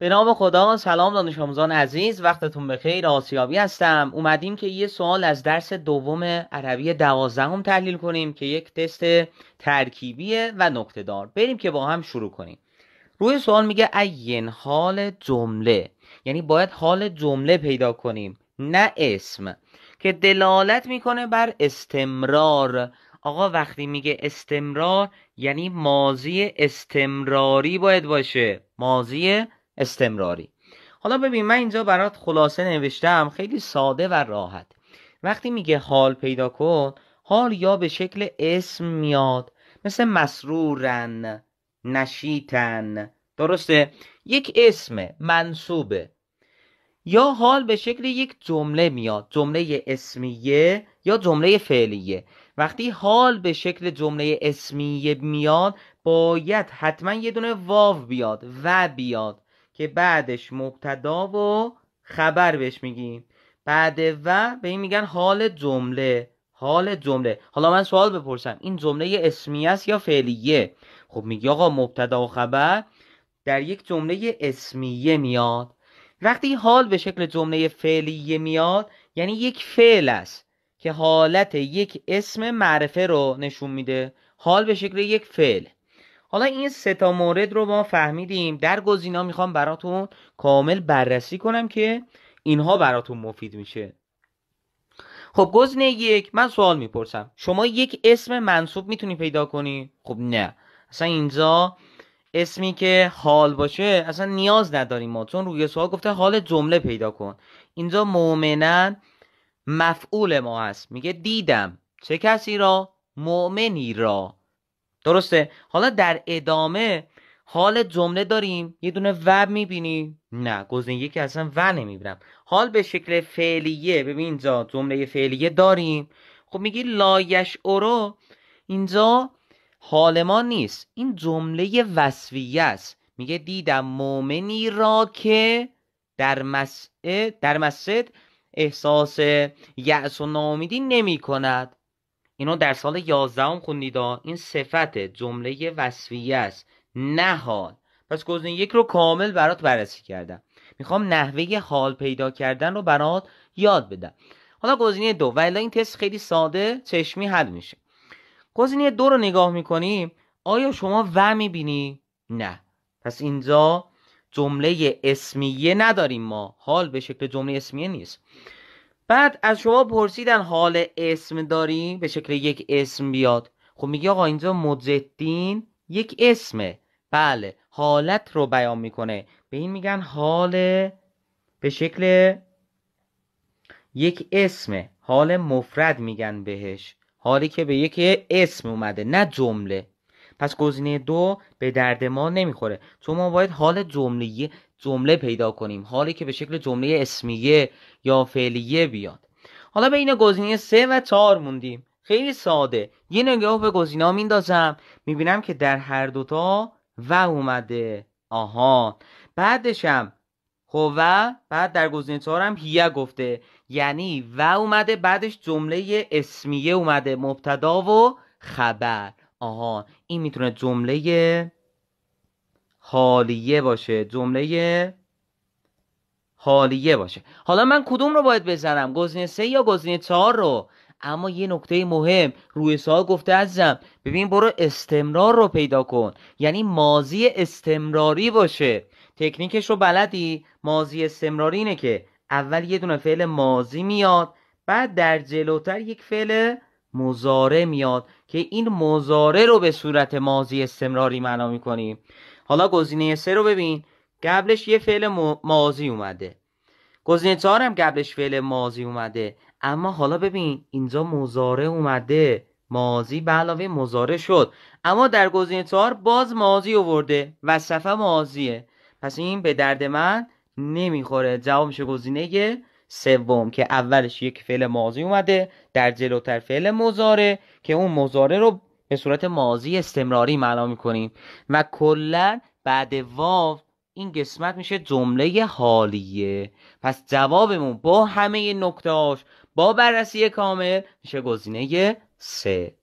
به نام خدا سلام دانش آموزان عزیز وقتتون بخیر آسیابی هستم اومدیم که یه سوال از درس دوم عربی دوازدهم تحلیل کنیم که یک تست ترکیبیه و نقطه دار بریم که با هم شروع کنیم روی سوال میگه این حال جمله یعنی باید حال جمله پیدا کنیم نه اسم که دلالت میکنه بر استمرار آقا وقتی میگه استمرار یعنی ماضی استمراری باید باشه ماضی استمراری حالا ببین من اینجا برات خلاصه نوشتم خیلی ساده و راحت وقتی میگه حال پیدا کن حال یا به شکل اسم میاد مثل مسرورن نشیتن درسته یک اسم منصوبه یا حال به شکل یک جمله میاد جمله اسمیه یا جمله فعلیه وقتی حال به شکل جمله اسمیه میاد باید حتما یه دونه واو بیاد و بیاد که بعدش مبتدا و خبر بهش میگیم بعد و به این میگن حال جمله حال جمله حالا من سوال بپرسم این جمله اسمی است یا فعلیه خب میگی آقا مبتدا و خبر در یک جمله اسمیه میاد وقتی حال به شکل جمله فعلیه میاد یعنی یک فعل است که حالت یک اسم معرفه رو نشون میده حال به شکل یک فعل حالا این سه تا مورد رو ما فهمیدیم در گزینا میخوام براتون کامل بررسی کنم که اینها براتون مفید میشه خب گزینه یک من سوال میپرسم شما یک اسم منصوب میتونی پیدا کنی خب نه اصلا اینجا اسمی که حال باشه اصلا نیاز نداریم ما چون روی سوال گفته حال جمله پیدا کن اینجا مؤمنا مفعول ما هست میگه دیدم چه کسی را مؤمنی را درسته حالا در ادامه حال جمله داریم یه دونه و میبینی نه گزینه یکی اصلا و نمیبینم حال به شکل فعلیه ببین اینجا جمله فعلیه داریم خب میگی لایش اورو اینجا حال ما نیست این جمله وصفیه است میگه دیدم مؤمنی را که در مسجد در مسجد احساس یأس و ناامیدی نمی کند اینو در سال 11 هم خونیدا این صفت جمله وصفیه است نه حال پس گزینه یک رو کامل برات بررسی کردم میخوام نحوه حال پیدا کردن رو برات یاد بدم حالا گزینه دو و این تست خیلی ساده چشمی حل میشه گزینه دو رو نگاه میکنیم آیا شما و میبینی؟ نه پس اینجا جمله اسمیه نداریم ما حال به شکل جمله اسمیه نیست بعد از شما پرسیدن حال اسم داری به شکل یک اسم بیاد خب میگه آقا اینجا مجدین یک اسمه بله حالت رو بیان میکنه به این میگن حال به شکل یک اسمه حال مفرد میگن بهش حالی که به یک اسم اومده نه جمله پس گزینه دو به درد ما نمیخوره چون ما باید حال جمله جمله پیدا کنیم حالی که به شکل جمله اسمیه یا فعلیه بیاد حالا بین گزینه سه و چهار موندیم خیلی ساده یه نگاه به گزینه میندازم میبینم که در هر دوتا و اومده آها بعدشم خب و بعد در گزینه هم هیه گفته یعنی و اومده بعدش جمله اسمیه اومده مبتدا و خبر آها این میتونه جمله حالیه باشه جمله حالیه باشه حالا من کدوم رو باید بزنم گزینه سه یا گزینه چهار رو اما یه نکته مهم روی سال گفته ازم ببین برو استمرار رو پیدا کن یعنی مازی استمراری باشه تکنیکش رو بلدی مازی استمراری اینه که اول یه دونه فعل مازی میاد بعد در جلوتر یک فعل مزاره میاد که این مزاره رو به صورت ماضی استمراری معنا میکنیم حالا گزینه سه رو ببین قبلش یه فعل ماضی اومده گزینه چهار هم قبلش فعل ماضی اومده اما حالا ببین اینجا مزاره اومده ماضی به علاوه مزاره شد اما در گزینه چهار باز ماضی اوورده و صفحه ماضیه پس این به درد من نمیخوره جواب میشه گزینه سوم که اولش یک فعل ماضی اومده در جلوتر فعل مزاره که اون مزاره رو به صورت ماضی استمراری معنا میکنیم و کلا بعد واو این قسمت میشه جمله حالیه پس جوابمون با همه نکتهاش با بررسی کامل میشه گزینه سه